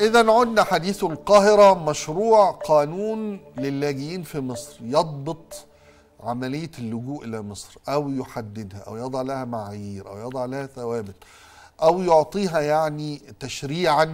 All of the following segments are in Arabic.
إذا عدنا حديث القاهرة مشروع قانون للاجئين في مصر يضبط عملية اللجوء إلى مصر أو يحددها أو يضع لها معايير أو يضع لها ثوابت أو يعطيها يعني تشريعا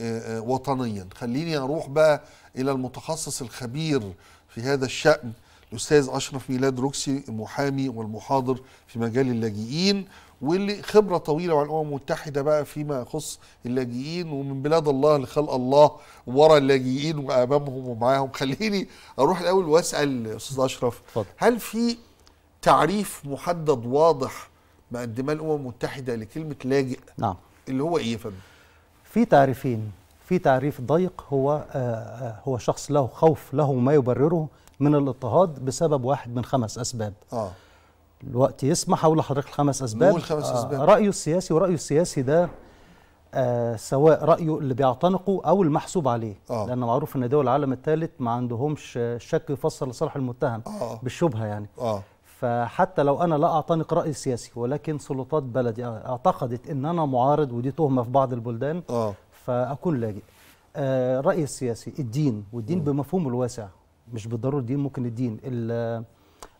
آه، آه، وطنيا خليني أروح بقى إلى المتخصص الخبير في هذا الشأن الأستاذ أشرف ميلاد روكسي محامي والمحاضر في مجال اللاجئين واللي خبرة طويلة مع الأمم المتحدة بقى فيما يخص اللاجئين ومن بلاد الله لخلق الله ورا اللاجئين وأمامهم ومعاهم خليني أروح الأول وأسأل أستاذ أشرف فضل. هل في تعريف محدد واضح مقدماه الأمم المتحدة لكلمة لاجئ نعم اللي هو إيه يا فندم؟ في تعريفين في تعريف ضيق هو آه, آه، هو شخص له خوف له ما يبرره من الاضطهاد بسبب واحد من خمس أسباب آه. الوقت يسمح اقول لحضرتك الخمس اسباب نقول خمس آه، اسباب آه رايه السياسي ورايه السياسي ده آه سواء رايه اللي بيعتنقه او المحسوب عليه آه. لان معروف ان دول العالم الثالث ما عندهمش شك يفصل لصالح المتهم آه. بالشبهه يعني آه. فحتى لو انا لا اعتنق راي سياسي ولكن سلطات بلدي اعتقدت ان انا معارض ودي تهمه في بعض البلدان آه. فاكون لاجئ الراي آه، رايي السياسي الدين والدين بمفهومه الواسع مش بالضروره الدين ممكن الدين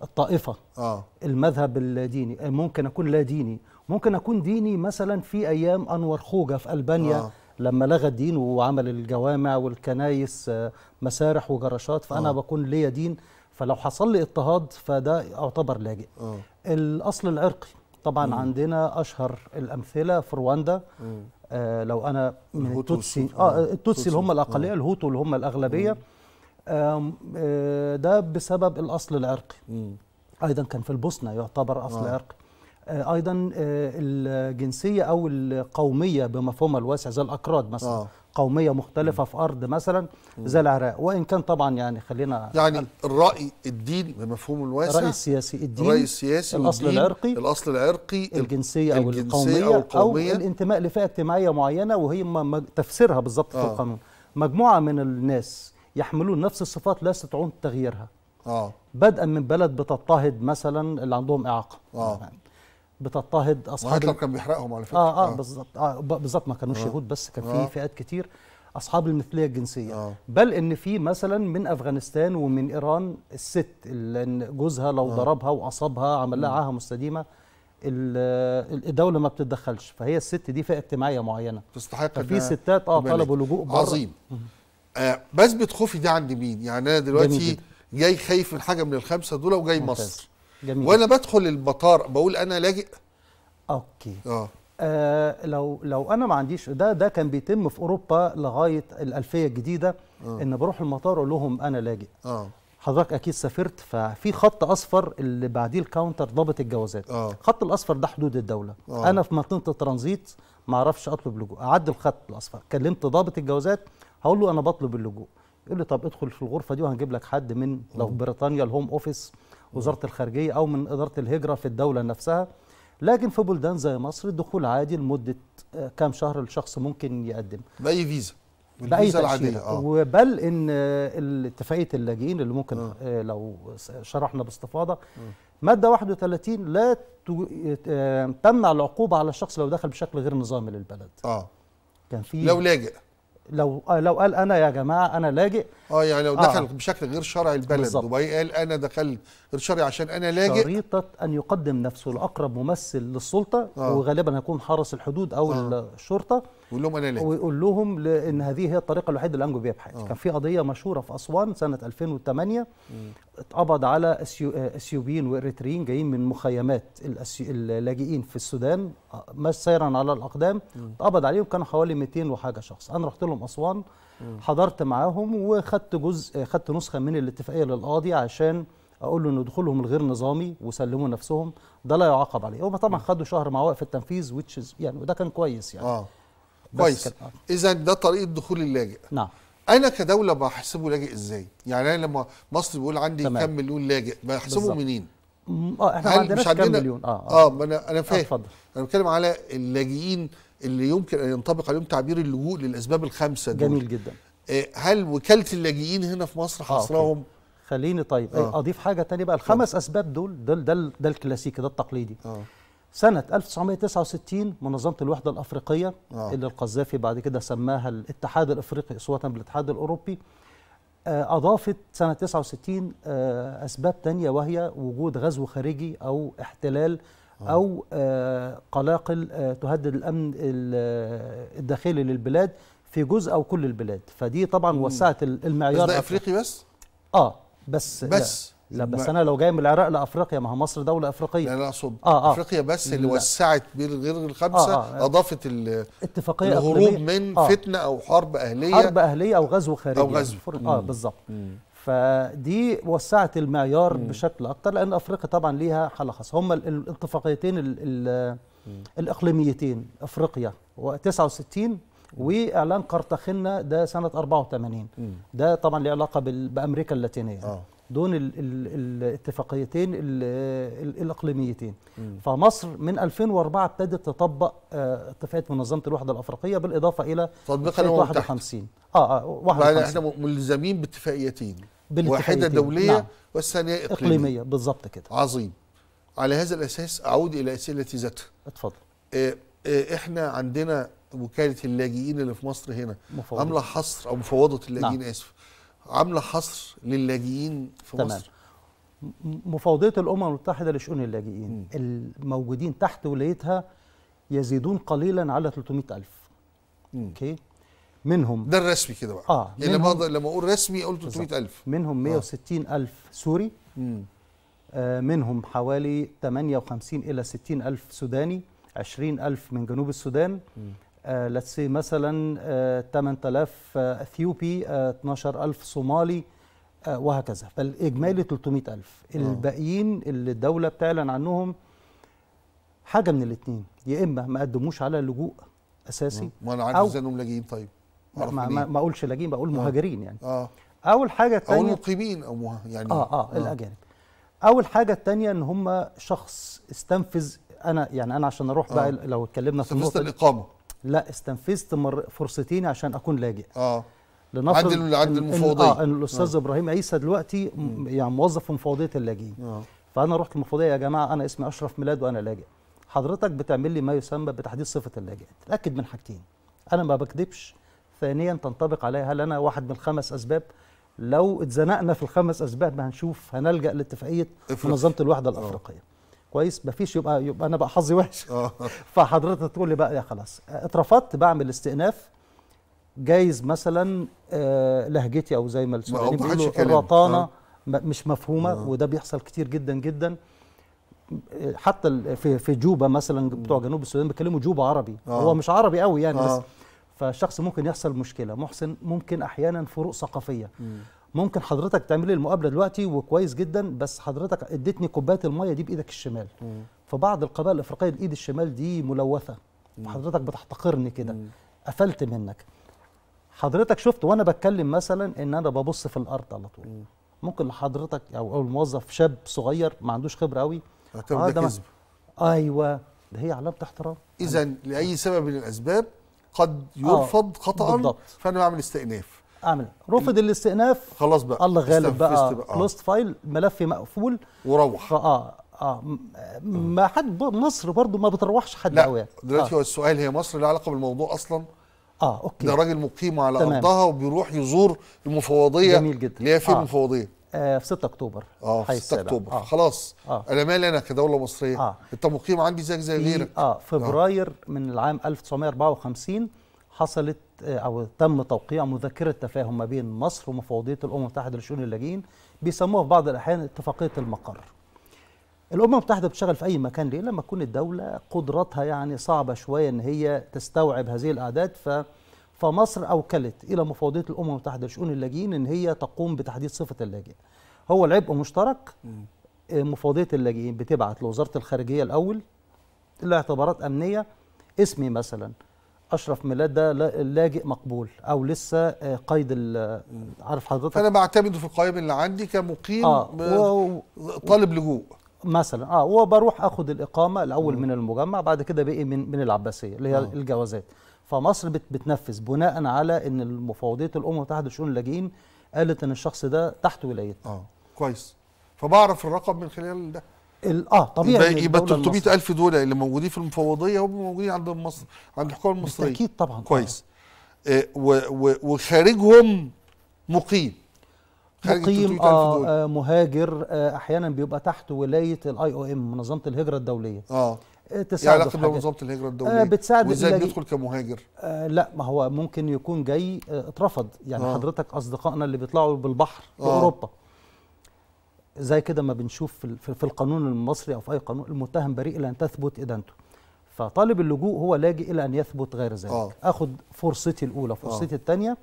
الطائفه آه. المذهب الديني آه، ممكن اكون لا ديني ممكن اكون ديني مثلا في ايام انور خوجه في البانيا آه. لما لغى الدين وعمل الجوامع والكنايس آه، مسارح وجراشات فانا آه. بكون ليا دين فلو حصل لي اضطهاد فده يعتبر لاجئ آه. الاصل العرقي طبعا مم. عندنا اشهر الامثله في رواندا آه لو انا من التوتسي اه التوتسي اللي هم الاقليه الهوتو اللي هم الاغلبيه مم. آه، ده بسبب الاصل العرقي ايضا كان في البوسنه يعتبر اصل آه. عرقي آه، ايضا آه، الجنسيه او القوميه بمفهومها الواسع زي الاكراد مثلا آه. قوميه مختلفه م. في ارض مثلا زي العراق وان كان طبعا يعني خلينا يعني الراي الدين بمفهومه الواسع الراي السياسي الدين الراي السياسي الاصل العرقي الاصل العرقي الجنسيه, الجنسية القومية او القوميه او الانتماء لفئه اجتماعيه معينه وهي تفسيرها بالظبط آه. في القانون مجموعه من الناس يحملون نفس الصفات لا يستطيعون تغييرها اه بدءا من بلد بتضطهد مثلا اللي عندهم اعاقه اه يعني بتضطهد اصحاب وهتلر كان بيحرقهم على فكره اه اه, آه. بالظبط آه بالظبط ما كانوش آه. يهود بس كان في آه. فئات كتير اصحاب المثليه الجنسيه آه. بل ان في مثلا من افغانستان ومن ايران الست اللي جوزها لو آه. ضربها واصابها عمل لها عاهه مستديمه الدوله ما بتتدخلش فهي الست دي فئه اجتماعيه معينه تستحق ففي ستات اه طلبوا لجوء عظيم آه، بثبت خوفي ده عند مين يعني انا دلوقتي جاي خايف من حاجه من الخمسه دول وجاي ممتاز. مصر جميل. وانا بدخل المطار بقول انا لاجئ اوكي اه آه لو لو انا ما عنديش ده ده كان بيتم في اوروبا لغايه الالفيه الجديده آه. ان بروح المطار اقول لهم انا لاجئ آه. حضرتك اكيد سافرت ففي خط اصفر اللي بعديه الكاونتر ضابط الجوازات آه. الخط الاصفر ده حدود الدوله آه. انا في منطقه ترانزيت ما اعرفش اطلب لجوء اعدي الخط الاصفر كلمت ضابط الجوازات هقول له انا بطلب اللجوء يقول لي طب ادخل في الغرفه دي وهنجيب لك حد من لو بريطانيا الهوم اوفيس وزاره الخارجيه او من اداره الهجره في الدوله نفسها لكن في بلدان زي مصر الدخول عادي لمده آه، كام شهر الشخص ممكن يقدم باي فيزا باي العاديه اه وبل ان آه، اتفاقيه اللاجئين اللي ممكن آه. آه، لو شرحنا باستفاضه آه. ماده 31 لا تمنع العقوبه على الشخص لو دخل بشكل غير نظامي للبلد اه كان في لو لاجئ لو آه، لو قال انا يا جماعه انا لاجئ اه يعني لو دخل آه. بشكل غير شرعي البلد دبي قال انا دخلت غير شرعي عشان انا لاجئ شريطه ان يقدم نفسه لاقرب ممثل للسلطه آه. وغالبا هيكون حرس الحدود او آه. الشرطه ويقول لهم انا ليه ويقول لهم لان هذه هي الطريقه الوحيده اللي انجو بيها بحياتي آه. كان في قضيه مشهوره في اسوان سنه 2008 اتقبض على اثيوبيين آه، واريتريين جايين من مخيمات اللاجئين في السودان آه، سيرا على الاقدام اتقبض عليهم كانوا حوالي 200 وحاجه شخص انا رحت لهم اسوان حضرت معاهم وخدت جزء خدت نسخه من الاتفاقيه للقاضي عشان اقول له ان دخولهم الغير نظامي وسلموا نفسهم ده لا يعاقب عليه هم طبعا خدوا شهر مع وقف التنفيذ وتش يعني وده كان كويس يعني آه. كويس اذا ده طريقه دخول اللاجئ نعم انا كدوله بحسبه لاجئ ازاي يعني انا لما مصر بيقول عندي تمام. كم مليون لاجئ بحسبه منين اه احنا مش عندنا كم مليون اه اه, آه انا انا فاهم اتفضل انا بتكلم على اللاجئين اللي يمكن ان ينطبق عليهم تعبير اللجوء للاسباب الخمسه دول جميل جدا آه، هل وكاله اللاجئين هنا في مصر حصرهم آه خليني طيب آه. اضيف حاجه تانية بقى الخمس آه. اسباب دول ده ده ده الكلاسيكي ده التقليدي آه. سنة 1969 منظمة الوحدة الأفريقية أوه. اللي القذافي بعد كده سماها الاتحاد الأفريقي أسوة بالاتحاد الأوروبي آه، أضافت سنة 69 آه، أسباب تانية وهي وجود غزو خارجي أو احتلال آه. أو قلاقل تهدد الأمن الداخلي للبلاد في جزء أو كل البلاد فدي طبعا وسعت المعيار بس ده أفريقي بس؟ آه بس بس لا. لا بس انا لو جاي من العراق لافريقيا ما هو مصر دوله افريقيه انا اقصد آه آه افريقيا بس اللي لا. وسعت غير الخمسه آه آه اضافت الاتفاقية الهروب من آه فتنه او حرب اهليه حرب اهليه او غزو خارجي او غزو اه بالظبط فدي وسعت المعيار مم. بشكل اكتر لان افريقيا طبعا ليها حاله خاصه هم الاتفاقيتين الـ الـ الاقليميتين افريقيا 69 واعلان قرطاخنه ده سنه 84 مم. ده طبعا له علاقه بامريكا اللاتينيه آه. دون الاتفاقيتين الاقليميتين فمصر من 2004 ابتدت تطبق آه، اتفاقيه منظمه الوحده الافريقيه بالاضافه الى تطبيقها 51 اه اه 51 يعني احنا ملزمين باتفاقيتين واحده دوليه نعم. والثانيه اقليميه, إقليمية بالظبط كده عظيم على هذا الاساس اعود الى اسئله ذاتها اتفضل إيه احنا عندنا وكاله اللاجئين اللي في مصر هنا عامله حصر او مفوضه اللاجئين نعم. اسف عامله حصر للاجئين في تمام. مصر مفوضيه الامم المتحده لشؤون اللاجئين م. الموجودين تحت ولايتها يزيدون قليلا على 300000 اوكي منهم ده الرسمي كده بقى اه يعني لما لما اقول رسمي اقول 300000 منهم 160000 آه. سوري آه منهم حوالي 58 الى 60000 سوداني 20000 من جنوب السودان م. لتس آه، سي مثلا 8000 آه، آه، اثيوبي 12000 صومالي وهكذا فالاجمالي 300000 الباقيين اللي الدوله بتعلن عنهم حاجه من الاثنين يا اما ما قدموش على لجوء اساسي ما انا عارف ازاي انهم لاجئين طيب ما, ما, إيه؟ ما اقولش لاجئين بقول مهاجرين يعني اه اول حاجه الثانيه او مقيمين او مه... يعني اه اه, آه. الاجانب اول حاجه الثانيه ان هم شخص استنفذ انا يعني انا عشان اروح آه. بقى لو اتكلمنا في نقطه الاقامه لا استنفذت مر فرصتين عشان اكون لاجئ اه لنفرض عند المفوضيه اه الاستاذ آه. إبراهيم عيسى دلوقتي يعني موظف في مفوضيه اللاجئين آه. فانا رحت المفوضيه يا جماعه انا اسمي اشرف ميلاد وانا لاجئ حضرتك بتعمل لي ما يسمى بتحديد صفه اللاجئ تاكد من حاجتين انا ما بكذبش ثانيا تنطبق عليها هل انا واحد من الخمس اسباب لو اتزنقنا في الخمس اسباب ما هنشوف هنلجا لاتفاقيه منظمه الوحده آه. الافريقيه آه. كويس مفيش يبقى يبقى انا بقى حظي وحش آه. فحضرتك تقول لي بقى يا خلاص اترفضت بعمل استئناف جايز مثلا آه، لهجتي او زي ما السودانيين بيقولوا الرطانه آه. مش مفهومه أوه. وده بيحصل كتير جدا جدا حتى في في جوبا مثلا بتوع جنوب السودان بيتكلموا جوبا عربي أوه. هو مش عربي قوي يعني أوه. بس فالشخص ممكن يحصل مشكله محسن ممكن احيانا فروق ثقافيه مم. ممكن حضرتك تعمل لي المقابله دلوقتي وكويس جدا بس حضرتك اديتني كوبايه الميه دي بايدك الشمال فبعض القبائل الافريقيه الايد الشمال دي ملوثه حضرتك بتحتقرني كده قفلت منك حضرتك شفت وانا بتكلم مثلا ان انا ببص في الارض على طول ممكن لحضرتك او الموظف شاب صغير ما عندوش خبره قوي آه ده كذب ايوه ده هي علامه احترام اذا لاي سبب من الاسباب قد آه، يرفض آه خطا بالضبط. فانا بعمل استئناف اعمل رفض الاستئناف خلاص بقى الله غالب بقى, كلوست فايل آه. ملفي مقفول وروح اه اه ما حد مصر برضو ما بتروحش حد قوي يعني دلوقتي آه. هو السؤال هي مصر لها علاقه بالموضوع اصلا اه اوكي ده راجل مقيم على تمام. ارضها وبيروح يزور المفوضيه جميل جدا اللي هي في آه. المفوضيه آه في 6 اكتوبر اه في 6 اكتوبر آه. خلاص آه. انا مالي انا كدوله مصريه آه. انت مقيم عندي زيك زي غيرك اه فبراير آه. من العام 1954 حصلت او تم توقيع مذكره تفاهم ما بين مصر ومفوضيه الامم المتحده لشؤون اللاجئين بيسموها في بعض الاحيان اتفاقيه المقر. الامم المتحده بتشتغل في اي مكان ليه؟ لما تكون الدوله قدراتها يعني صعبه شويه ان هي تستوعب هذه الاعداد ف فمصر اوكلت الى مفوضيه الامم المتحده لشؤون اللاجئين ان هي تقوم بتحديد صفه اللاجئ. هو العبء مشترك آه، مفوضيه اللاجئين بتبعت لوزاره الخارجيه الاول لاعتبارات امنيه اسمي مثلا اشرف ميلاد ده لاجئ مقبول او لسه آه، قيد آه، عارف حضرتك انا بعتمده في القوائم اللي عندي كمقيم آه, آه، و... طالب لجوء مثلا اه وبروح اخد الاقامه الاول م. من المجمع بعد كده بقي من من العباسيه اللي هي م. الجوازات فمصر بت بتنفذ بناء على ان المفوضيه الامم المتحده لشؤون اللاجئين قالت ان الشخص ده تحت ولايتنا اه كويس فبعرف الرقم من خلال ده اه طبيعي يبقى ال 300 الف دول اللي موجودين في المفوضيه هم موجودين عند مصر عند الحكومه المصريه اكيد طبعا كويس آه, آه، وخارجهم مقيم مقيم آه, آه مهاجر آه احيانا بيبقى تحت ولايه الاي او ام منظمه الهجره الدوليه اه, يعني آه، تساعد علاقه بمنظمه الهجره آه، الدوليه آه بتساعد وازاي بيدخل كمهاجر آه لا ما هو ممكن يكون جاي آه اترفض يعني آه. حضرتك اصدقائنا اللي بيطلعوا بالبحر آه. في اوروبا زي كده ما بنشوف في القانون المصري او في اي قانون المتهم بريء الا ان تثبت ادانته فطالب اللجوء هو لاجئ الى ان يثبت غير ذلك أوه. اخد فرصتي الاولى فرصتي آه. الثانيه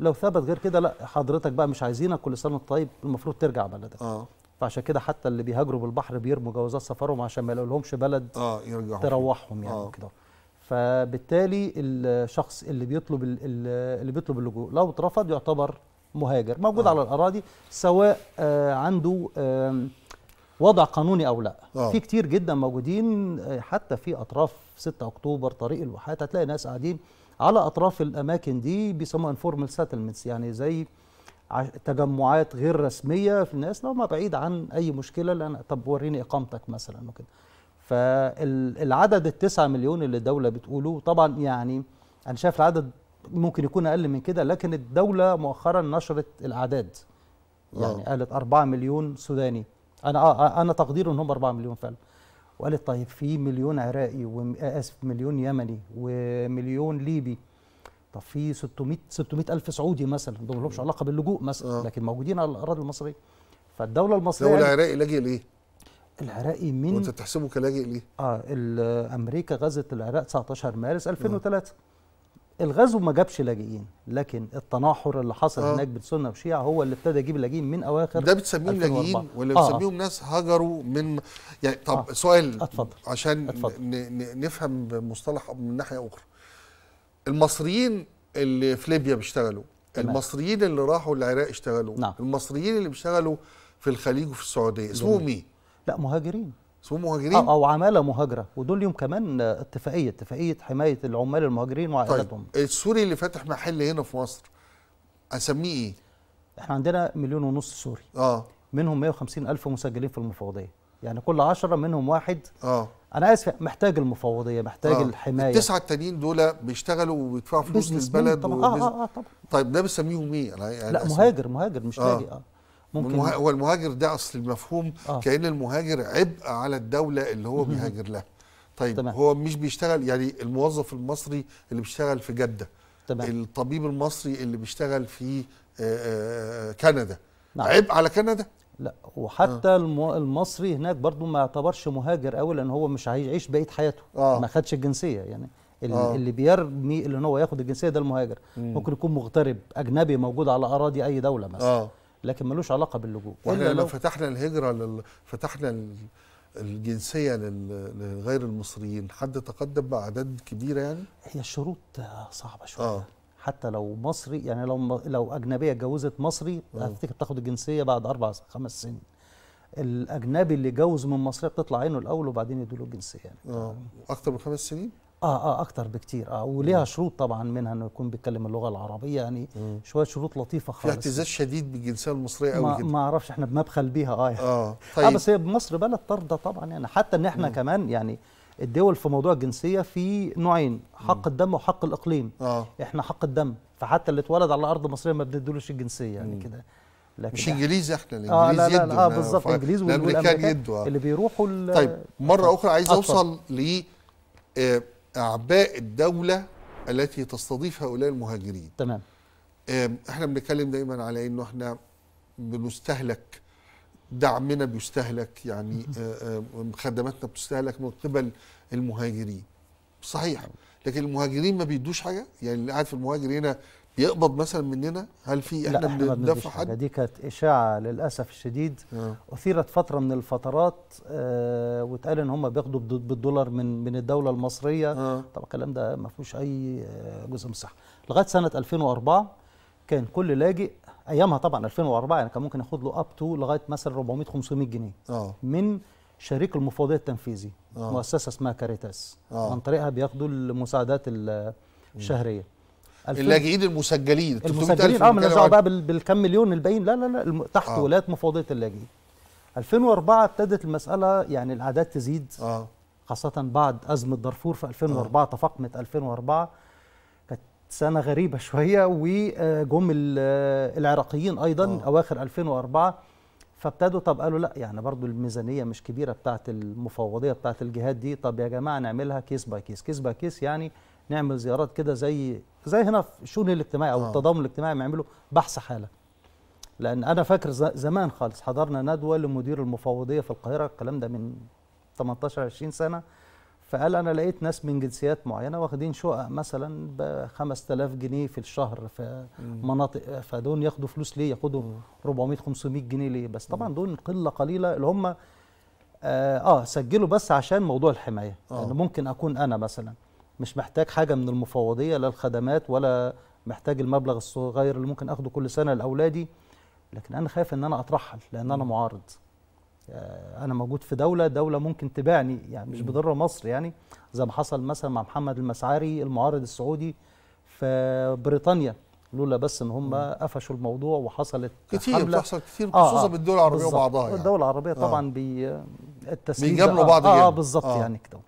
لو ثبت غير كده لا حضرتك بقى مش عايزينك كل سنه وانت طيب المفروض ترجع بلدك اه فعشان كده حتى اللي بيهاجروا بالبحر بيرموا جوازات سفرهم عشان ما يلاقولهمش بلد اه يرجعهم تروحهم يعني آه. كده فبالتالي الشخص اللي بيطلب اللي بيطلب اللجوء لو اترفض يعتبر مهاجر موجود آه. على الاراضي سواء آه، عنده وضع قانوني او لا آه. في كتير جدا موجودين آه، حتى في اطراف 6 اكتوبر طريق الواحات هتلاقي ناس قاعدين على اطراف الاماكن دي بيسموها انفورمال سيتلمنتس يعني زي تجمعات غير رسميه في الناس لو ما بعيد عن اي مشكله لان طب وريني اقامتك مثلا وكده فالعدد التسعة مليون اللي الدوله بتقوله طبعا يعني انا شايف العدد ممكن يكون اقل من كده لكن الدوله مؤخرا نشرت الاعداد يعني قالت 4 مليون سوداني انا اه, آه، انا تقديري ان هم 4 مليون فعلا وقالت طيب في مليون عراقي واسف آه، مليون يمني ومليون ليبي طب في 600 600 الف سعودي مثلا دول لهمش علاقه باللجوء مثلا أوه. لكن موجودين على الاراضي المصريه فالدوله المصريه لو يعني العراقي لاجئ ليه؟ العراقي من وانت تحسبه كلاجئ ليه؟ اه امريكا غزت العراق 19 مارس 2003 أوه. الغزو ما جابش لاجئين لكن التناحر اللي حصل آه. هناك بين سنه وشيعه هو اللي ابتدى يجيب لاجئين من اواخر ده بتسميهم لاجئين ولا آه. بتسميهم ناس هجروا من يعني طب آه. سؤال أتفضل. عشان أتفضل. ن... نفهم مصطلح من ناحيه اخرى المصريين اللي في ليبيا بيشتغلوا المصريين اللي راحوا العراق اشتغلوا نعم. المصريين اللي بيشتغلوا في الخليج وفي السعوديه اسمهم ايه لا مهاجرين اسمهم مهاجرين او, عماله مهاجره ودول ليهم كمان اتفاقيه اتفاقيه حمايه العمال المهاجرين وعائلاتهم طيب السوري اللي فاتح محل هنا في مصر اسميه ايه احنا عندنا مليون ونص سوري اه منهم 150 الف مسجلين في المفوضيه يعني كل 10 منهم واحد اه انا اسف محتاج المفوضيه محتاج آه. الحمايه التسعه التانيين دول بيشتغلوا وبيدفعوا فلوس للبلد طبعا آه, اه اه طبعا طيب ده بنسميهم ايه؟ يعني لا مهاجر مهاجر مش آه. تاجي اه ممكن هو المهاجر ده اصل المفهوم آه. كان المهاجر عبء على الدوله اللي هو بيهاجر لها طيب تمام. هو مش بيشتغل يعني الموظف المصري اللي بيشتغل في جده تمام. الطبيب المصري اللي بيشتغل في كندا نعم. عبء على كندا لا وحتى آه. المصري هناك برضو ما يعتبرش مهاجر قوي لان هو مش هيعيش بقيه حياته آه. ما خدش الجنسيه يعني اللي, آه. اللي بيرمي اللي هو ياخد الجنسيه ده المهاجر مم. ممكن يكون مغترب اجنبي موجود على اراضي اي دوله مثلا آه. لكن ملوش علاقه باللجوء واحنا لو فتحنا الهجره لل... فتحنا الجنسية الجنسيه لغير المصريين حد تقدم باعداد كبيره يعني هي الشروط صعبه شويه آه. حتى لو مصري يعني لو لو اجنبيه اتجوزت مصري هتفتكر آه. بتاخد الجنسيه بعد اربع خمس سنين الاجنبي اللي جوز من مصريه بتطلع عينه الاول وبعدين يدوا له الجنسيه يعني اه اكتر من خمس سنين اه اه اكتر بكتير اه وليها شروط طبعا منها انه يكون بيتكلم اللغه العربيه يعني مم. شويه شروط لطيفه خالص في اعتزاز شديد بالجنسيه المصريه قوي ما اعرفش احنا بنبخل بيها اه يعني. اه, آه، طيب اه بس هي مصر بلد طارده طبعا يعني حتى ان احنا مم. كمان يعني الدول في موضوع الجنسيه في نوعين حق مم. الدم وحق الاقليم آه. احنا حق الدم فحتى اللي اتولد على ارض مصريه ما بندلوش الجنسيه يعني كده لكن مش انجليزي احنا آه، الانجليزي آه لا لا, لا, آه بالظبط انجليزي والامريكان يدوا اللي بيروحوا طيب مره اخرى عايز أطفل. اوصل ل آه، اعباء الدوله التي تستضيف هؤلاء المهاجرين تمام احنا بنتكلم دايما على انه احنا بنستهلك دعمنا بيستهلك يعني آه، آه، خدماتنا بتستهلك من قبل المهاجرين صحيح لكن المهاجرين ما بيدوش حاجه يعني اللي قاعد في المهاجر هنا يقبض مثلا مننا هل في احنا بندفع حد دي كانت اشاعه للاسف الشديد أه. اثيرت فتره من الفترات آه واتقال ان هم بياخدوا بالدولار من من الدوله المصريه أه. طب الكلام ده ما فيهوش اي آه، جزء من الصحه لغايه سنه 2004 كان كل لاجئ ايامها طبعا 2004 يعني كان ممكن ياخد له اب تو لغايه مثلا 400 500 جنيه أه. من شريك المفوضيه التنفيذي أه. مؤسسه اسمها كاريتاس آه. عن طريقها بياخدوا المساعدات الشهريه اللاجئين المسجلين المسجلين اه منزعوا بقى بالكم مليون الباقيين لا لا لا تحت آه. ولايه مفوضيه اللاجئين 2004 ابتدت المساله يعني الاعداد تزيد آه. خاصه بعد ازمه دارفور في 2004 آه. تفاقمت 2004 كانت سنه غريبه شويه وجم آه، آه، العراقيين ايضا آه. اواخر 2004 فابتدوا طب قالوا لا يعني برضو الميزانيه مش كبيره بتاعه المفوضيه بتاعه الجهات دي طب يا جماعه نعملها كيس باي كيس كيس باي كيس يعني نعمل زيارات كده زي زي هنا في الشؤون الاجتماعي او آه. التضامن الاجتماعي بنعمله بحث حاله لان انا فاكر زمان خالص حضرنا ندوه لمدير المفوضيه في القاهره الكلام ده من 18 20 سنه فقال انا لقيت ناس من جنسيات معينه واخدين شقق مثلا ب 5000 جنيه في الشهر في مناطق فدول ياخدوا فلوس ليه ياخدوا 400 500 جنيه ليه بس طبعا دول قله قليله اللي هم آه،, آه, سجلوا بس عشان موضوع الحمايه آه. يعني ممكن اكون انا مثلا مش محتاج حاجه من المفوضيه لا الخدمات ولا محتاج المبلغ الصغير اللي ممكن اخده كل سنه لاولادي لكن انا خايف ان انا اترحل لان انا معارض آه، انا موجود في دوله دوله ممكن تبيعني يعني مش بضر مصر يعني زي ما حصل مثلا مع محمد المسعاري المعارض السعودي في بريطانيا لولا بس ان هم قفشوا الموضوع وحصلت كتير حملة. بتحصل كتير آه، خصوصا آه بالدول العربيه وبعضها يعني الدول العربيه آه. طبعا آه. بي التسليم بيجاملوا بعض اه, آه بالظبط آه. يعني كده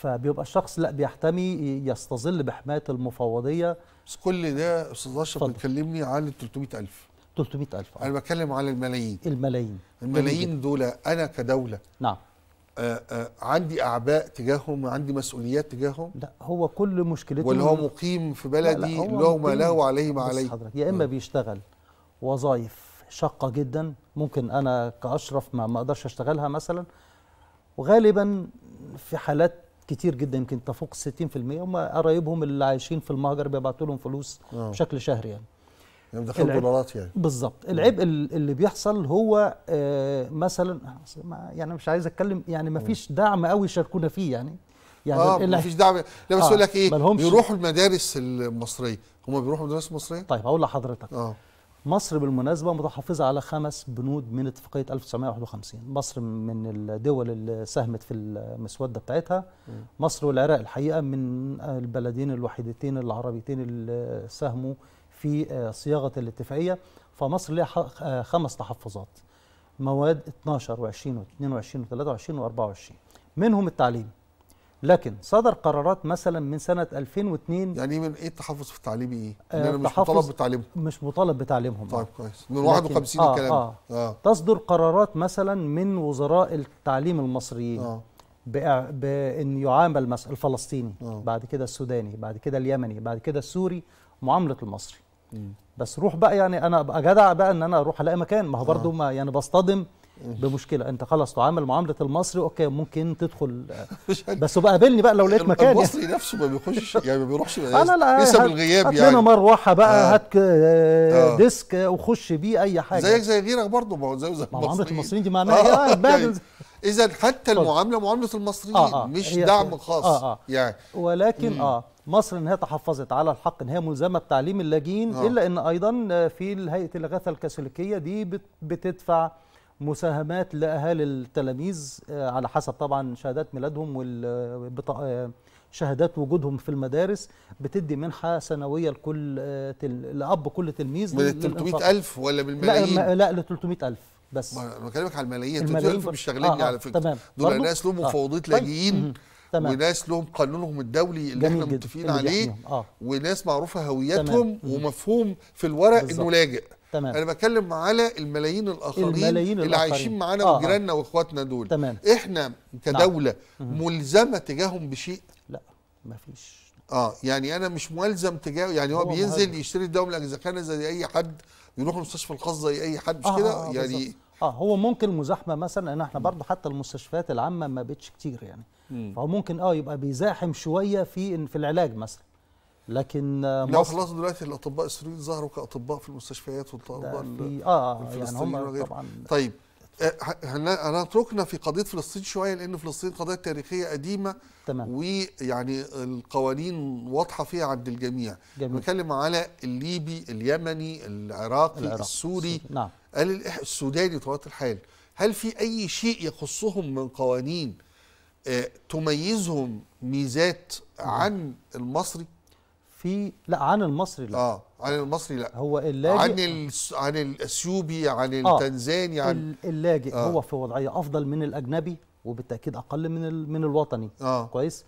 فبيبقى الشخص لا بيحتمي يستظل بحمايه المفوضيه بس كل ده استاذ اشرف بتكلمني ال 300000 300000 آه. انا بتكلم على الملايين الملايين الملايين دول انا كدوله نعم آه، آه، عندي اعباء تجاههم عندي مسؤوليات تجاههم لا هو كل مشكلته واللي هو مقيم في بلدي له ما له وعليه ما عليه حضرتك يا اما نعم. بيشتغل وظائف شاقه جدا ممكن انا كاشرف ما اقدرش اشتغلها مثلا وغالبا في حالات كتير جدا يمكن تفوق 60% هم قرايبهم اللي عايشين في المهجر بيبعتوا لهم فلوس أوه. بشكل شهري يعني يعني دخلوا دولارات يعني بالظبط العبء اللي بيحصل هو آه مثلا يعني مش عايز اتكلم يعني ما فيش دعم قوي يشاركونا فيه يعني يعني آه فيش دعم لا بس آه لك ايه بيروحوا المدارس المصريه هم بيروحوا المدارس المصريه طيب هقول لحضرتك آه مصر بالمناسبة متحفظة على خمس بنود من اتفاقية 1951 مصر من الدول اللي ساهمت في المسودة بتاعتها مصر والعراق الحقيقة من البلدين الوحيدتين العربيتين اللي ساهموا في صياغة الاتفاقية فمصر ليها خمس تحفظات مواد 12 و20 و22 و23 و24 منهم التعليم لكن صدر قرارات مثلا من سنه 2002 يعني من ايه التحفظ في التعليم ايه؟ آه، ان انا مش مطالب بتعليمهم مش مطالب بتعليمهم طيب كويس من 51 آه الكلام آه, آه. تصدر قرارات مثلا من وزراء التعليم المصريين آه. بان يعامل مثلا الفلسطيني آه. بعد كده السوداني بعد كده اليمني بعد كده السوري معامله المصري م. بس روح بقى يعني انا ابقى جدع بقى ان انا اروح الاقي مكان ما هو آه. برضه آه. يعني بصطدم بمشكله انت خلاص تعامل معامله المصري اوكي ممكن تدخل بس بقى قابلني بقى لو لقيت مكان المصري يعني. نفسه ما بيخش يعني ما بيروحش انا لا لسه بالغياب هات يعني هات مروحه بقى آه. هات آه، آه. ديسك وخش بيه اي حاجه زيك زي غيرك برضه ما هو زيه زي معامله المصريين دي معناها إيه؟ آه. آه، يعني اذا حتى المعامله معامله المصريين آه آه. مش دعم خاص آه آه. يعني ولكن مم. اه مصر ان هي تحفظت على الحق ان هي ملزمه بتعليم اللاجئين آه. الا ان ايضا في هيئه الاغاثه الكاثوليكيه دي بتدفع مساهمات لاهالي التلاميذ آه، على حسب طبعا شهادات ميلادهم آه، آه، شهادات وجودهم في المدارس بتدي منحه سنويه لكل تل... لاب كل تلميذ 300 300000 ولا بالملايين؟ لا لا ل 300000 بس انا بكلمك على الملايين 300000 مش شغليني آه على فكره تمام دول ناس لهم مفاوضات آه. لاجئين تمام. وناس لهم قانونهم الدولي اللي احنا متفقين عليه آه. وناس معروفه هويتهم تمام. ومفهوم في الورق بالزبط. انه لاجئ تمام انا بتكلم على الملايين الاخرين الملايين اللي الآخرين. عايشين معانا آه, آه. وجيراننا واخواتنا دول تمام. احنا كدوله نعم. ملزمه تجاههم بشيء لا ما فيش اه يعني انا مش ملزم تجاهه يعني هو, هو بينزل مهاجر. يشتري الدواء من كان زي اي حد يروح المستشفى الخاص زي اي حد مش آه كده آه, آه، يعني بالزبط. اه هو ممكن مزاحمه مثلا ان احنا برضه حتى المستشفيات العامه ما بقتش كتير يعني مم. فهو ممكن اه يبقى بيزاحم شويه في في العلاج مثلا لكن لو خلصنا دلوقتي الاطباء السوريين ظهروا كاطباء في المستشفيات والاطباء في اه, آه، يعني هم طبعا طيب آه، هنتركنا في قضيه فلسطين شويه لان فلسطين قضيه تاريخيه قديمه تمام ويعني القوانين واضحه فيها عند الجميع جميل. بنتكلم على الليبي اليمني العراقي العراق. السوري, السوري. نعم. السوداني طبيعه الحال هل في اي شيء يخصهم من قوانين آه، تميزهم ميزات عن المصري في لا عن المصري لا اه عن المصري لا هو اللاجئ عن عن الاثيوبي عن آه، التنزاني آه عن اللاجئ آه هو في وضعيه افضل من الاجنبي وبالتاكيد اقل من ال... من الوطني آه كويس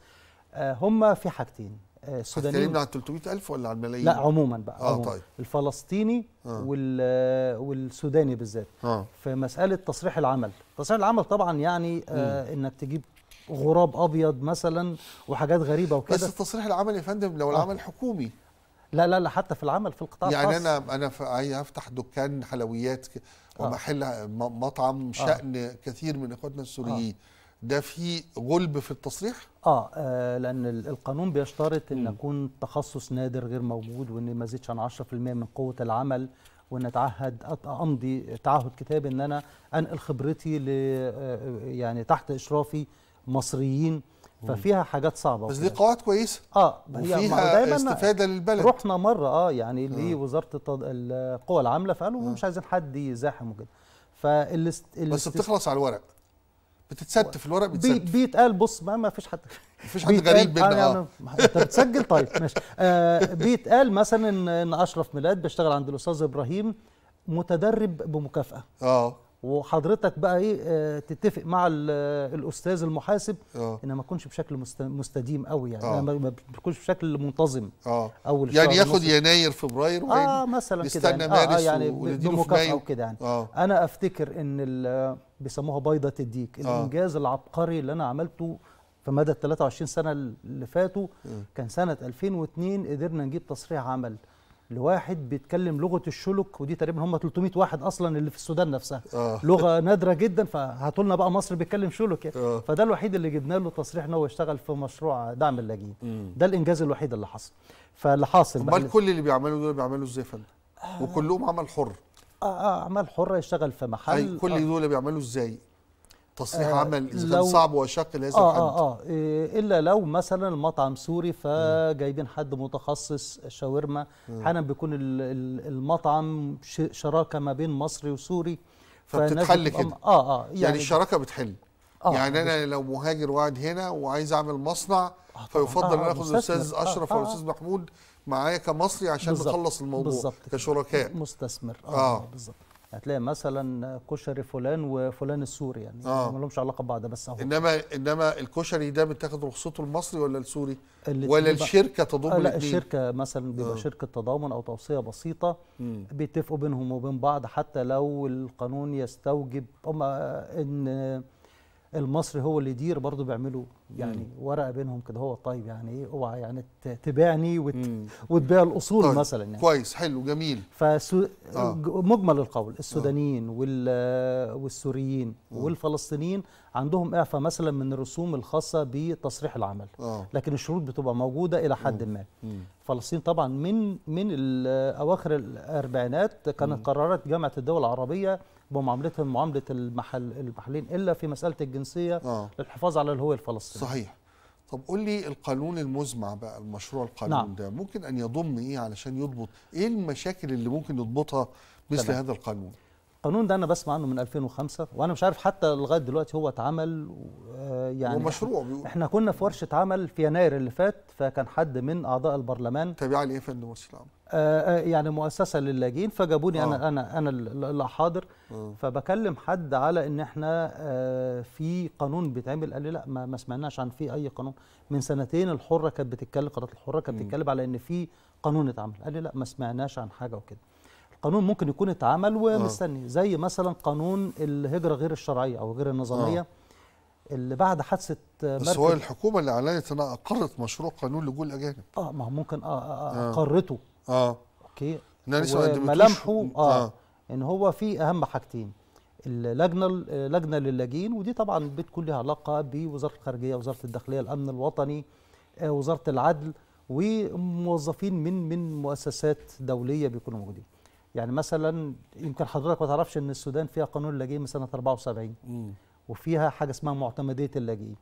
آه هم في حاجتين آه السودانيين هتكلمنا عن 300000 ولا عن ملايين لا عموما بقى آه عموماً. طيب. الفلسطيني آه. وال... والسوداني بالذات آه. في مساله تصريح العمل تصريح العمل طبعا يعني آه انك تجيب غراب ابيض مثلا وحاجات غريبه وكده بس التصريح العمل يا فندم لو آه. العمل آه. حكومي لا لا لا حتى في العمل في القطاع يعني الخاص يعني انا انا عايز افتح دكان حلويات آه. ومحل آه. مطعم شأن آه. كثير من اخواتنا السوريين آه. ده في غلب في التصريح؟ آه, آه لأن القانون بيشترط أن يكون تخصص نادر غير موجود وأن ما يزيدش عن 10% من قوة العمل وأن أتعهد أمضي تعهد كتاب أن أنا أنقل خبرتي ل آه، يعني تحت إشرافي مصريين ففيها حاجات صعبه بس دي قواعد كويسه اه وفيها يعني استفاده للبلد رحنا مره اه يعني لوزاره آه. القوى العامله فقالوا آه. مش عايزين حد يزاحم وكده فالاست... بس بتخلص على الورق بتتستف الورق بيتستف بيتقال بص ما, ما فيش حد مفيش حد غريب منه آه, يعني آه. انت بتسجل طيب ماشي آه بيتقال مثلا ان اشرف ميلاد بيشتغل عند الاستاذ ابراهيم متدرب بمكافاه اه وحضرتك بقى ايه آه، تتفق مع آه، الاستاذ المحاسب أوه. ان ما يكونش بشكل مستديم قوي يعني آه. ما يكونش بشكل منتظم أوه. اول يعني ياخد يناير فبراير اه مثلا كده يعني, مارس آه يعني بمكافاه وكده يعني أوه. انا افتكر ان بيسموها بيضه الديك الانجاز أوه. العبقري اللي انا عملته في مدى ال 23 سنه اللي فاتوا كان سنه 2002 قدرنا نجيب تصريح عمل لواحد بيتكلم لغه الشلك ودي تقريبا هم 300 واحد اصلا اللي في السودان نفسها آه. لغه نادره جدا فهاتوا بقى مصر بيتكلم شلك يعني. آه. فده الوحيد اللي جبنا له تصريح ان هو يشتغل في مشروع دعم اللاجئين ده الانجاز الوحيد اللي حصل فاللي حاصل امال كل اللي بيعملوا دول بيعملوا ازاي يا فندم آه. وكلهم عمل حر اه اعمال آه، حره يشتغل في محل أي كل آه. دول بيعملوا ازاي تصريح آه عمل اذا كان صعب وشق لهذا آه الحد آه آه إيه، الا لو مثلا المطعم سوري فجايبين حد متخصص شاورما احيانا بيكون المطعم شراكه ما بين مصري وسوري فبتتحل كده اه اه يعني, يعني الشراكه بتحل آه يعني انا لو مهاجر وقاعد هنا وعايز اعمل مصنع آه فيفضل آه ان انا اخد الاستاذ آه، اشرف آه، او آه. الاستاذ محمود معايا كمصري عشان نخلص الموضوع كشركاء مستثمر اه, آه بالظبط هتلاقي مثلا كشري فلان وفلان السوري يعني آه. ما لهمش علاقه ببعض بس اهو انما انما الكشري ده بتاخد رخصته المصري ولا السوري ولا الشركه تضم آه لا الشركه مثلا بيبقى آه. شركه تضامن او توصيه بسيطه مم. بيتفقوا بينهم وبين بعض حتى لو القانون يستوجب هم ان المصري هو اللي يدير برضه بيعملوا يعني مم. ورقه بينهم كده هو طيب يعني ايه اوعى يعني تبيعني وتبيع الاصول طيب. مثلا يعني كويس حلو جميل فسو آه. مجمل القول السودانيين آه. وال والسوريين آه. والفلسطينيين عندهم اعفاء مثلا من الرسوم الخاصه بتصريح العمل آه. لكن الشروط بتبقى موجوده الى حد ما فلسطين طبعا من من اواخر الاربعينات كانت قرارات جامعه الدول العربيه بمعاملتهم معامله المحل المحلين الا في مساله الجنسيه آه. للحفاظ على الهويه الفلسطينيه صحيح طب قول لي القانون المزمع بقى المشروع القانون نعم. ده ممكن ان يضم ايه علشان يضبط ايه المشاكل اللي ممكن يضبطها مثل تمام. هذا القانون القانون ده انا بسمع عنه من 2005 وانا مش عارف حتى لغايه دلوقتي هو اتعمل آه، يعني ومشروع بيقول. احنا كنا في ورشه عمل في يناير اللي فات فكان حد من اعضاء البرلمان تابع لايه ايه فندم ورشه العمل؟ آه، آه، يعني مؤسسه للاجئين فجابوني آه. انا انا انا اللي حاضر آه. فبكلم حد على ان احنا في قانون بيتعمل قال لي لا ما, ما سمعناش عن في اي قانون من سنتين الحره كانت بتتكلم قناه الحره كانت بتتكلم على ان في قانون اتعمل قال لي لا ما سمعناش عن حاجه وكده قانون ممكن يكون اتعمل ومستني آه. زي مثلا قانون الهجره غير الشرعيه او غير النظاميه آه. اللي بعد حادثه بس هو الحكومه اللي اعلنت انها اقرت مشروع قانون لجوء الاجانب اه ما هو ممكن اه, آه، اقرته اه, آه. اوكي ملامحه آه, اه ان هو في اهم حاجتين اللجنه لجنه للاجئين ودي طبعا بتكون لها علاقه بوزاره الخارجيه وزاره الداخليه الامن الوطني وزاره العدل وموظفين من من مؤسسات دوليه بيكونوا موجودين يعني مثلا يمكن حضرتك ما تعرفش ان السودان فيها قانون اللاجئين من سنه 74 مم. وفيها حاجه اسمها معتمديه اللاجئين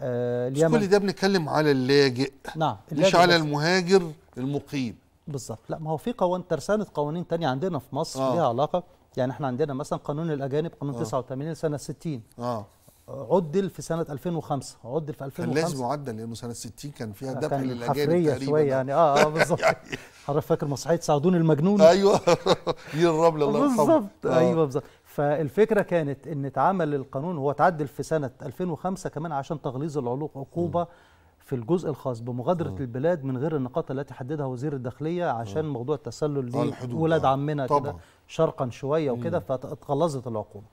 آه اليمن كل ده بنتكلم على اللاجئ نعم اللاجئ مش على المهاجر المقيم بالظبط لا ما هو في قوانين ترسانه قوانين تانية عندنا في مصر آه. ليها علاقه يعني احنا عندنا مثلا قانون الاجانب قانون آه. 89 سنه 60 اه عدل في سنه 2005 عدل في 2005 كان لازم معدل لانه سنه 60 كان فيها دفع للاجانب تقريبا شويه يعني اه اه بالظبط حضرتك يعني فاكر مسرحيه سعدون المجنون ايوه دي الرمل الله يرحمه بالظبط آه. ايوه بالظبط فالفكره كانت ان اتعمل القانون هو اتعدل في سنه 2005 كمان عشان تغليظ العلوق عقوبه في الجزء الخاص بمغادره م. البلاد من غير النقاط التي حددها وزير الداخليه عشان م. موضوع التسلل آه، لولاد آه. عمنا كده شرقا شويه وكده فاتغلظت العقوبه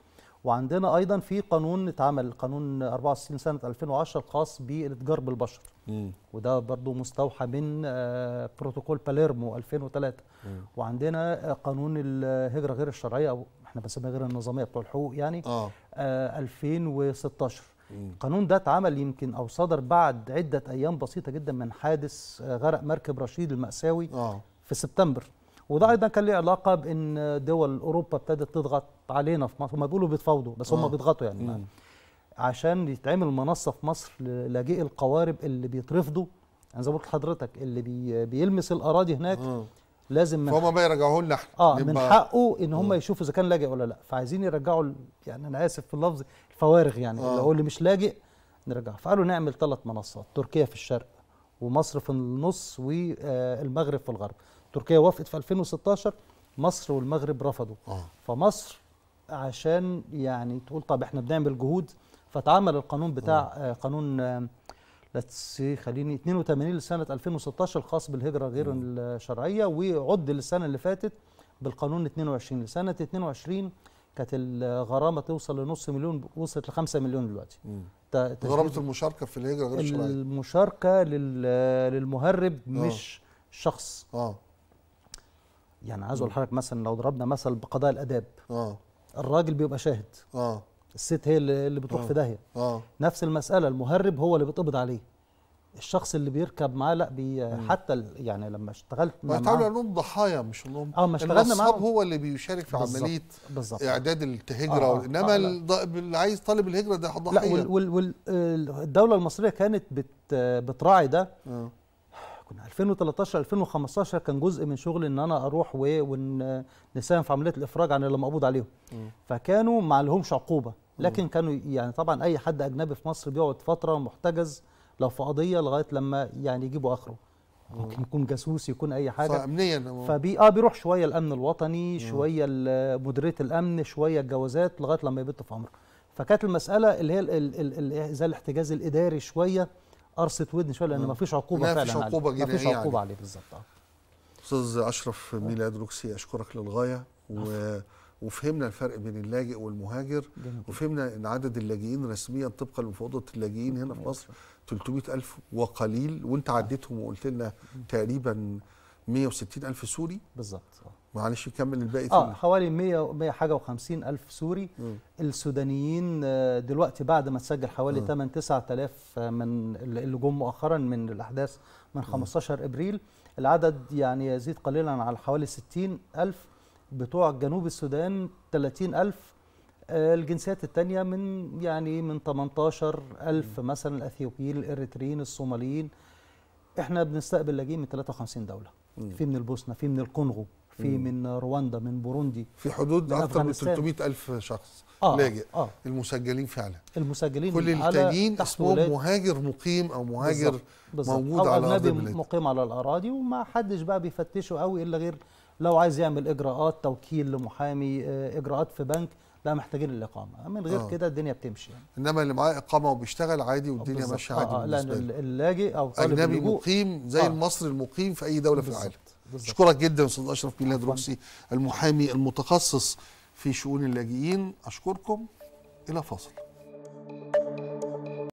وعندنا ايضا في قانون اتعمل قانون 64 سنه 2010 الخاص بالاتجار بالبشر مم. وده برضو مستوحى من آه، بروتوكول باليرمو 2003 مم. وعندنا آه، قانون الهجره غير الشرعيه او احنا بنسميها غير النظاميه بتوع الحقوق يعني آه. آه 2016 مم. القانون ده اتعمل يمكن او صدر بعد عده ايام بسيطه جدا من حادث آه، غرق مركب رشيد الماساوي آه. في سبتمبر وده ايضا كان له علاقه بان دول اوروبا ابتدت تضغط علينا في مصر هم بيقولوا بيتفاوضوا بس هم آه. بيضغطوا يعني مم. عشان يتعمل منصه في مصر للاجئ القوارب اللي بيترفضوا انا يعني زي ما قلت لحضرتك اللي بي بيلمس الاراضي هناك مم. آه. لازم من فهم بقى يرجعوه لنا احنا اه من حقه ان هم آه. يشوفوا اذا كان لاجئ ولا لا فعايزين يرجعوا يعني انا اسف في اللفظ الفوارغ يعني آه. اللي هو اللي مش لاجئ نرجعه فقالوا نعمل ثلاث منصات تركيا في الشرق ومصر في النص والمغرب في الغرب تركيا وافقت في 2016 مصر والمغرب رفضوا آه. فمصر عشان يعني تقول طب احنا بنعمل جهود فتعمل القانون بتاع آه. آه، قانون لتس آه، خليني 82 لسنه 2016 الخاص بالهجره غير آه. الشرعيه وعد للسنه اللي فاتت بالقانون 22 لسنه 22 كانت الغرامه توصل لنص مليون وصلت ل 5 مليون دلوقتي غرامه المشاركه في الهجره غير الشرعيه المشاركه للمهرب آه. مش شخص اه يعني عايز اقول لحضرتك مثلا لو ضربنا مثل بقضايا الاداب اه الراجل بيبقى شاهد اه الست هي اللي بتروح آه. في داهيه اه نفس المساله المهرب هو اللي بيتقبض عليه الشخص اللي بيركب معاه لا بي حتى يعني لما اشتغلت مع بيتعاملوا انهم ضحايا مش انهم اه ما اشتغلنا معاهم هو اللي بيشارك في بالزبط عمليه بالزبط اعداد الهجره آه, آه،, آه، انما آه اللي عايز طالب الهجره ده ضحيه لا والدوله المصريه كانت بت بتراعي ده آه كنا 2013 2015 كان جزء من شغل ان انا اروح ونساهم في عمليه الافراج عن اللي مقبوض عليهم فكانوا ما عليهمش عقوبه لكن كانوا يعني طبعا اي حد اجنبي في مصر بيقعد فتره محتجز لو في قضيه لغايه لما يعني يجيبوا اخره ممكن يكون جاسوس يكون اي حاجه امنيا فبي اه بيروح شويه الامن الوطني شويه مديريه الامن شويه الجوازات لغايه لما يبت في امره فكانت المساله اللي هي زي الاحتجاز الاداري شويه قرصه ودن شويه لان ما فيش عقوبه ما فعلا ما فيش عقوبه جنائيه ما فيش عقوبه عليه, بالظبط استاذ اشرف ميلاد روكسي اشكرك للغايه و... وفهمنا الفرق بين اللاجئ والمهاجر جميل. وفهمنا ان عدد اللاجئين رسميا طبقا لمفوضه اللاجئين هنا في مصر 300 الف وقليل وانت عديتهم وقلت لنا تقريبا 160 الف سوري بالظبط معلش كمل الباقي اه حوالي 100 100 حاجه و الف سوري م. السودانيين آه، دلوقتي بعد ما تسجل حوالي م. 8 9000 من اللي جم مؤخرا من الاحداث من 15 م. ابريل العدد يعني يزيد قليلا على حوالي 60 الف بتوع جنوب السودان 30 الف آه، الجنسيات الثانيه من يعني من 18 الف مثلا الاثيوبيين الاريتريين الصوماليين احنا بنستقبل لاجئين من 53 دوله م. في من البوسنه في من الكونغو في مم. من رواندا من بوروندي في حدود اكثر من 300 الف شخص آه،, آه لاجئ آه المسجلين فعلا المسجلين كل التانيين اسمهم مهاجر مقيم او مهاجر بالزبط. بالزبط. موجود أو على ارض البلاد مقيم على الاراضي وما حدش بقى بيفتشه قوي الا غير لو عايز يعمل اجراءات توكيل لمحامي آه، اجراءات في بنك لا محتاجين الاقامه من غير آه. كده الدنيا بتمشي يعني. انما اللي معاه اقامه وبيشتغل عادي والدنيا ماشيه عادي آه, آه، لان اللاجئ او طالب اجنبي مقيم زي آه. المصري المقيم في اي دوله بالزبط. في العالم اشكرك جدا استاذ اشرف ميلاد روكسي المحامي المتخصص في شؤون اللاجئين اشكركم الى فاصل